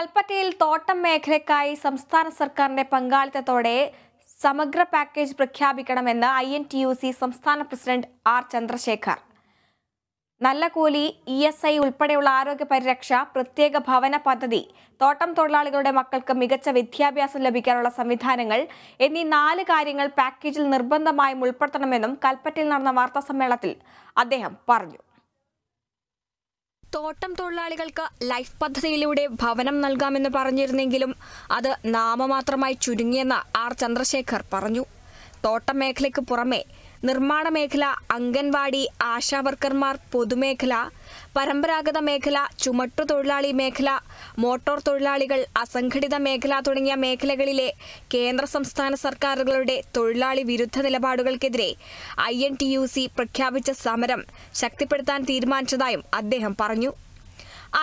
കൽപ്പറ്റയിൽ തോട്ടം മേഖലയ്ക്കായി സംസ്ഥാന സർക്കാരിന്റെ പങ്കാളിത്തത്തോടെ സമഗ്ര പാക്കേജ് പ്രഖ്യാപിക്കണമെന്ന് I N T U C സംസ്ഥാന പ്രസിഡന്റ് ആർ ചന്ദ്രശേഖർ നല്ല കൂലി ഇ എസ് ഐ ഉൾപ്പെടെയുള്ള ആരോഗ്യ പരിരക്ഷ പ്രത്യേക ഭവന പദ്ധതി തോട്ടം തൊഴിലാളികളുടെ മക്കൾക്ക് മികച്ച വിദ്യാഭ്യാസം ലഭിക്കാനുള്ള സംവിധാനങ്ങൾ എന്നീ നാല് കാര്യങ്ങൾ പാക്കേജിൽ നിർബന്ധമായും ഉൾപ്പെടുത്തണമെന്നും കൽപ്പറ്റയിൽ നടന്ന വാർത്താസമ്മേളനത്തിൽ അദ്ദേഹം പറഞ്ഞു തോട്ടം തൊഴിലാളികൾക്ക് ലൈഫ് പദ്ധതിയിലൂടെ ഭവനം നൽകാമെന്ന് പറഞ്ഞിരുന്നെങ്കിലും അത് നാമമാത്രമായി ചുരുങ്ങിയെന്ന് ആർ ചന്ദ്രശേഖർ പറഞ്ഞു തോട്ടം മേഖലയ്ക്ക് പുറമെ നിർമ്മാണ മേഖല അംഗൻവാടി ആശാവർക്കർമാർ പൊതുമേഖല പരമ്പരാഗത മേഖല ചുമട്ടുതൊഴിലാളി മേഖല മോട്ടോർ തൊഴിലാളികൾ അസംഘടിത മേഖല തുടങ്ങിയ മേഖലകളിലെ കേന്ദ്ര സംസ്ഥാന സർക്കാരുകളുടെ തൊഴിലാളി വിരുദ്ധ നിലപാടുകൾക്കെതിരെ I N T U C പ്രഖ്യാപിച്ച സമരം ശക്തിപ്പെടുത്താൻ തീരുമാനിച്ചതായും അദ്ദേഹം പറഞ്ഞു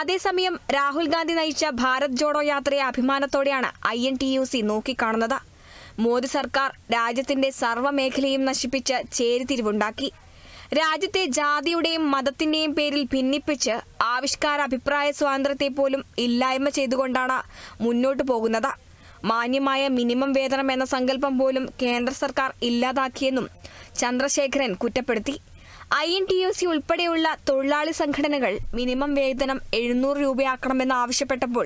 അതേസമയം രാഹുൽ ഗാന്ധി നയിച്ച ഭാരത് ജോഡോ യാത്രയെ അഭിമാനത്തോടെയാണ് I N T U C നോക്കിക്കാണുന്നത് മോദി സർക്കാർ രാജ്യത്തിന്റെ സർവ്വമേഖലയും നശിപ്പിച്ച് ചേരിതിരിവുണ്ടാക്കി രാജ്യത്തെ ജാതിയുടെയും മതത്തിന്റെയും പേരിൽ ഭിന്നിപ്പിച്ച് ആവിഷ്കാര അഭിപ്രായ സ്വാതന്ത്ര്യത്തെ പോലും ഇല്ലായ്മ ചെയ്തുകൊണ്ടാണ് മുന്നോട്ടു പോകുന്നത് മാന്യമായ മിനിമം വേതനം എന്ന സങ്കല്പം പോലും കേന്ദ്ര സർക്കാർ ഇല്ലാതാക്കിയെന്നും ചന്ദ്രശേഖരൻ കുറ്റപ്പെടുത്തി I N T U C ഉൾപ്പെടെയുള്ള തൊഴിലാളി സംഘടനകൾ മിനിമം വേതനം എഴുന്നൂറ് രൂപയാക്കണമെന്ന് ആവശ്യപ്പെട്ടപ്പോൾ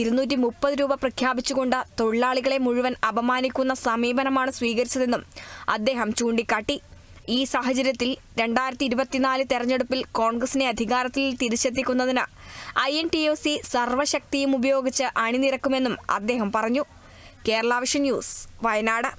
ഇരുന്നൂറ്റി മുപ്പത് രൂപ പ്രഖ്യാപിച്ചുകൊണ്ട് തൊഴിലാളികളെ മുഴുവൻ അപമാനിക്കുന്ന സമീപനമാണ് സ്വീകരിച്ചതെന്നും അദ്ദേഹം ചൂണ്ടിക്കാട്ടി ഈ സാഹചര്യത്തിൽ രണ്ടായിരത്തി ഇരുപത്തിനാല് തെരഞ്ഞെടുപ്പിൽ കോൺഗ്രസിനെ അധികാരത്തിൽ തിരിച്ചെത്തിക്കുന്നതിന് I N T U C സർവശക്തിയും ഉപയോഗിച്ച് അണിനിരക്കുമെന്നും അദ്ദേഹം പറഞ്ഞു കേരള വിഷൻ ന്യൂസ് വയനാട്